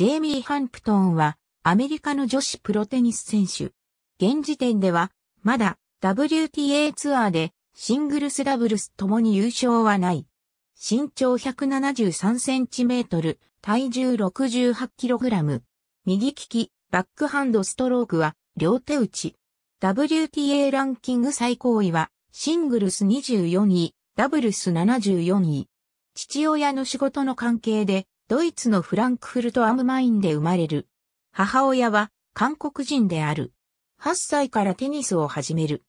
ジェイミー・ハンプトンはアメリカの女子プロテニス選手。現時点ではまだ WTA ツアーでシングルスダブルスともに優勝はない。身長173センチメートル、体重68キログラム。右利き、バックハンドストロークは両手打ち。WTA ランキング最高位はシングルス24位、ダブルス74位。父親の仕事の関係でドイツのフランクフルトアムマインで生まれる。母親は韓国人である。8歳からテニスを始める。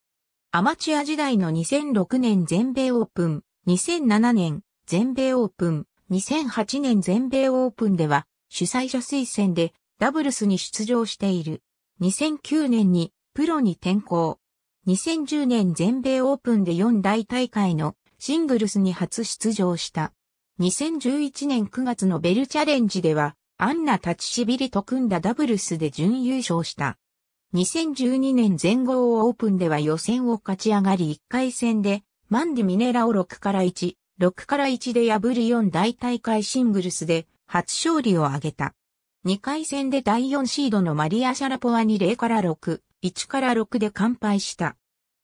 アマチュア時代の2006年全米オープン、2007年全米オープン、2008年全米オープンでは主催者推薦でダブルスに出場している。2009年にプロに転向。2010年全米オープンで4大大会のシングルスに初出場した。2011年9月のベルチャレンジでは、アンナ・タチシビリと組んだダブルスで準優勝した。2012年全豪オープンでは予選を勝ち上がり1回戦で、マンディ・ミネラを6から1、6から1で破り4大大会シングルスで初勝利を挙げた。2回戦で第4シードのマリア・シャラポワに0から6、1から6で完敗した。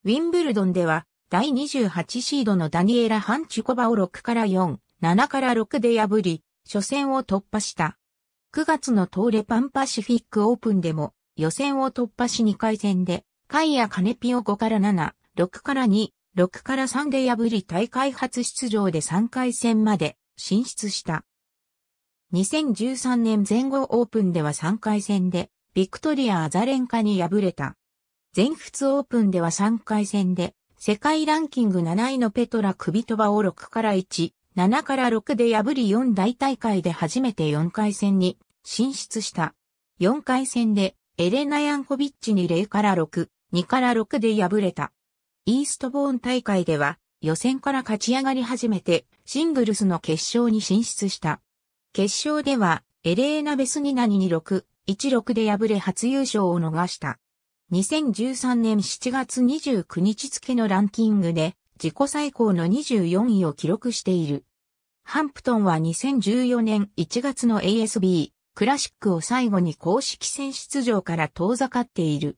ウィンブルドンでは、第28シードのダニエラ・ハンチュコバを6から4、7から6で破り、初戦を突破した。9月の東レパンパシフィックオープンでも予選を突破し2回戦で、カイアカネピを5から7、6から2、6から3で破り大会初出場で3回戦まで進出した。2013年全豪オープンでは3回戦で、ビクトリア・アザレンカに敗れた。全仏オープンでは3回戦で、世界ランキング7位のペトラ・クビトバを6から1、7から6で破り4大大会で初めて4回戦に進出した。4回戦でエレナ・ヤンコビッチに0から6、2から6で敗れた。イーストボーン大会では予選から勝ち上がり始めてシングルスの決勝に進出した。決勝ではエレーナ・ベスニナに26、16で敗れ初優勝を逃した。2013年7月29日付のランキングで自己最高の24位を記録している。ハンプトンは2014年1月の ASB クラシックを最後に公式戦出場から遠ざかっている。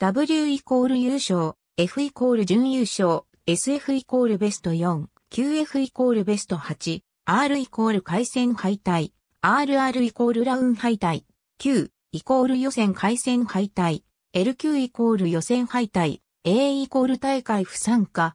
W イコール優勝、F イコール準優勝、SF イコールベスト4、QF イコールベスト8、R イコール回戦敗退、RR イコールラウン敗退、Q イコール予選回戦敗退、LQ イコール予選敗退、A イコール大会不参加、